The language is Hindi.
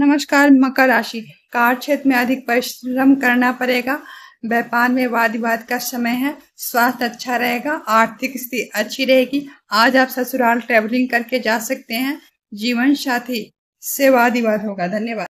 नमस्कार मकर राशि कार क्षेत्र में अधिक परिश्रम करना पड़ेगा व्यापार में वाद विवाद का समय है स्वास्थ्य अच्छा रहेगा आर्थिक स्थिति अच्छी रहेगी आज आप ससुराल ट्रेवलिंग करके जा सकते हैं जीवन साथी से वाद विवाद होगा धन्यवाद